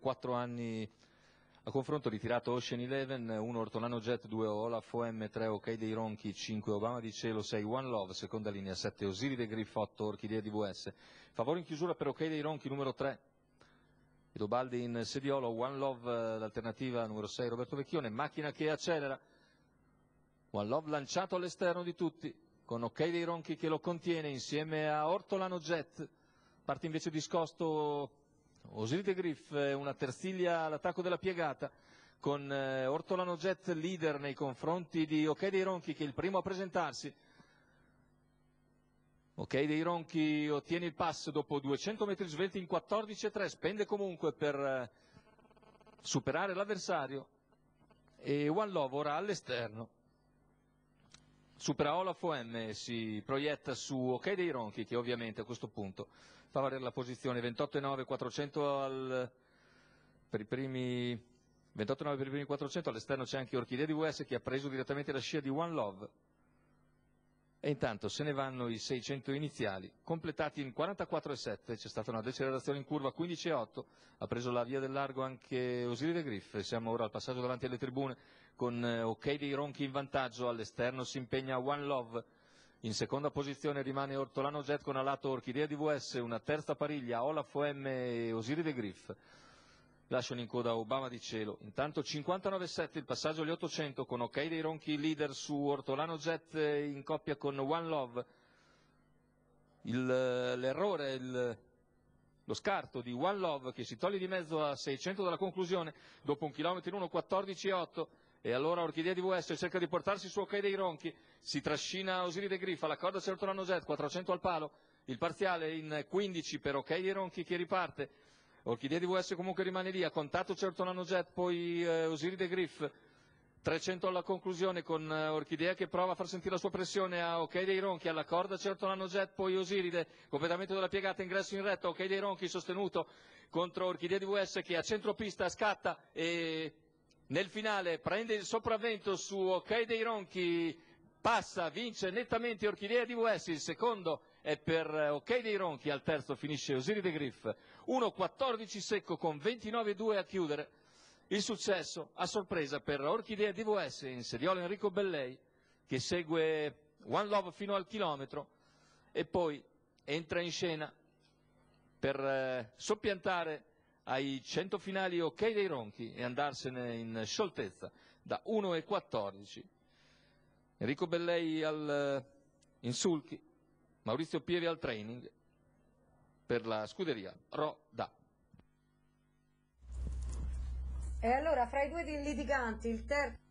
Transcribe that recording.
quattro anni a confronto ritirato Ocean Eleven, 1 Ortolano Jet, 2 Olaf OM, 3 OK dei Ronchi, 5 Obama di Cielo, 6 One Love, seconda linea, 7 Osiride Griff, 8 Orchidea DVS. Favore in chiusura per OK dei Ronchi, numero 3. Edobaldi in sediolo, One Love eh, l'alternativa numero 6 Roberto Vecchione, macchina che accelera. One Love lanciato all'esterno di tutti, con OK dei Ronchi che lo contiene insieme a Ortolano Jet. Parte invece discosto Osiride Griff, eh, una terziglia all'attacco della piegata con eh, Ortolano Jet leader nei confronti di Ok dei Ronchi che è il primo a presentarsi. Ok dei Ronchi ottiene il pass dopo 200 metri svelti in 14-3, spende comunque per eh, superare l'avversario e One Love ora all'esterno supera Olaf OM e si proietta su OK dei Ronchi che ovviamente a questo punto fa valere la posizione 28,9 400 al, per i primi 28,9 per i primi 400, all'esterno c'è anche Orchidea di US che ha preso direttamente la scia di One Love e intanto se ne vanno i 600 iniziali, completati in 44,7, c'è stata una decelerazione in curva 15,8, ha preso la via del largo anche Osiride Griff, siamo ora al passaggio davanti alle tribune con eh, Ok dei Ronchi in vantaggio, all'esterno si impegna One Love, in seconda posizione rimane Ortolano Jet con alato Orchidea DVS, una terza pariglia Olaf OM e Osiride Griff lasciano in coda Obama di Cielo. Intanto 59-7 il passaggio agli 800 con ok dei ronchi leader su Ortolano Jet eh, in coppia con One Love. Eh, l'errore, lo scarto di One Love che si toglie di mezzo a 600 dalla conclusione dopo un chilometro in 1.14.8 e allora Orchidea di VS cerca di portarsi su ok dei ronchi, si trascina Osiride Griffa, la corda c'è Ortolano Jet, 400 al palo, il parziale in 15 per ok dei ronchi che riparte Orchidea DVS comunque rimane lì, ha contatto Certon Anojet, poi eh, Osiride Griff, 300 alla conclusione con eh, Orchidea che prova a far sentire la sua pressione a Ok dei Ronchi, alla corda Certolano Jet, poi Osiride, completamento della piegata, ingresso in retta, Ok dei Ronchi sostenuto contro Orchidea di VS che a centropista scatta e nel finale prende il sopravvento su Ok dei Ronchi, passa, vince nettamente Orchidea di Voessi, il secondo è per eh, Ok dei Ronchi, al terzo finisce Osiri De Griff, 1-14 secco con 29-2 a chiudere. Il successo a sorpresa per Orchidea di Voessi in sediolo Enrico Bellei che segue One Love fino al chilometro e poi entra in scena per eh, soppiantare ai 100 finali ok dei ronchi e andarsene in scioltezza da 1 14. Enrico Bellei al eh, Insulchi, Maurizio Pievi al training per la scuderia Roda. E allora fra i due litiganti il terzo